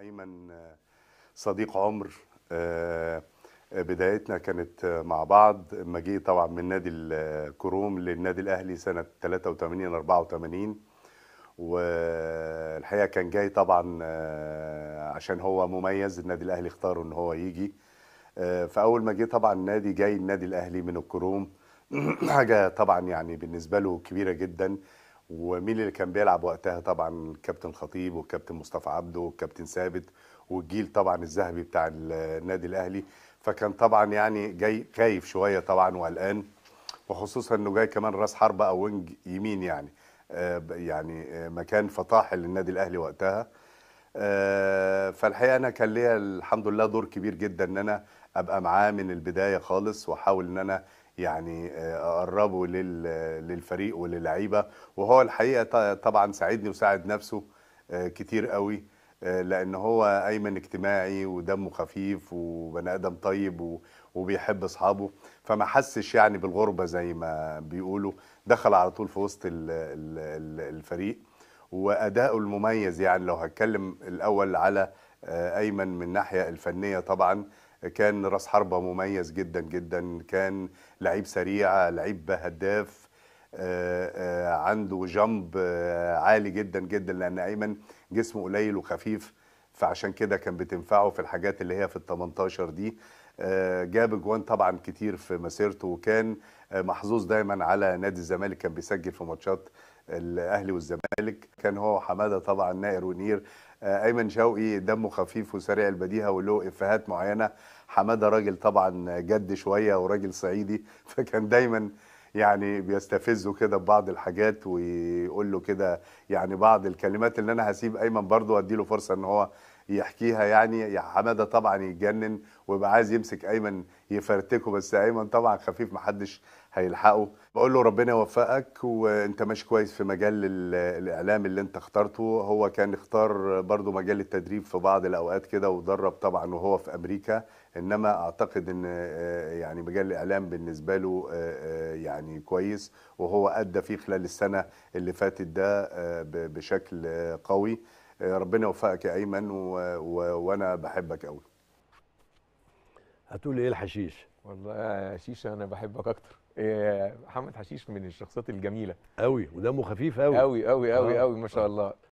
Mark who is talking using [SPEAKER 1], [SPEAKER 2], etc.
[SPEAKER 1] أيمن آه، صديق عمر آه، آه، بدايتنا كانت مع بعض لما جه طبعا من نادي الكروم للنادي الاهلي سنه 83 84 والحقيقه كان جاي طبعا عشان هو مميز النادي الاهلي اختاره ان هو يجي فاول ما جه طبعا النادي جاي النادي الاهلي من الكروم حاجه طبعا يعني بالنسبه له كبيره جدا ومين اللي كان بيلعب وقتها طبعا الكابتن خطيب والكابتن مصطفى عبده والكابتن ثابت والجيل طبعا الذهبي بتاع النادي الاهلي فكان طبعا يعني جاي خايف شويه طبعا وقلقان وخصوصا انه جاي كمان راس حربه او وينج يمين يعني آه، يعني آه، مكان فطاحل للنادي الاهلي وقتها آه، فالحقيقه انا كان ليا الحمد لله دور كبير جدا ان انا ابقى معاه من البدايه خالص واحاول ان انا يعني آه، اقربه للفريق وللعيبه وهو الحقيقه طبعا ساعدني وساعد نفسه آه، كتير قوي لان هو ايمن اجتماعي ودمه خفيف وبني ادم طيب وبيحب اصحابه فما حسش يعني بالغربه زي ما بيقولوا دخل على طول في وسط الفريق واداؤه المميز يعني لو هتكلم الاول على آه، ايمن من الناحيه الفنيه طبعا كان راس حربه مميز جدا جدا كان لعيب سريع لعيب هداف آه، آه، عنده جنب عالي جدا جدا لان ايمن جسمه قليل وخفيف فعشان كده كان بتنفعه في الحاجات اللي هي في ال 18 دي آه، جاب اجوان طبعا كتير في مسيرته وكان آه، محظوظ دايما على نادي الزمالك كان بيسجل في ماتشات الاهلي والزمالك كان هو وحماده طبعا نائر ونير آه، ايمن شوقي دمه خفيف وسريع البديهه وله افهات معينه حماده راجل طبعا جد شويه وراجل صعيدي فكان دايما يعني بيستفزه كده ببعض الحاجات ويقول له كده يعني بعض الكلمات اللي انا هسيب ايمن برضه وادي له فرصه ان هو يحكيها يعني يا حماده طبعا يتجنن ويبقى عايز يمسك ايمن يفرتكه بس ايمن طبعا خفيف محدش هيلحقه بقول له ربنا يوفقك وانت ماشي كويس في مجال الاعلام اللي انت اخترته هو كان اختار برضو مجال التدريب في بعض الاوقات كده ودرب طبعا وهو في امريكا انما اعتقد ان آه، يعني مجال الاعلام بالنسبه له آه، آه، يعني كويس وهو ادى فيه خلال السنه اللي فاتت ده بشكل قوي ربنا يوفقك يا ايمن وانا بحبك قوي هتقول ايه الحشيش والله يا حشيش انا بحبك اكتر إيه، محمد حشيش من الشخصيات الجميله قوي ودمه خفيف قوي قوي قوي قوي ما شاء آه. الله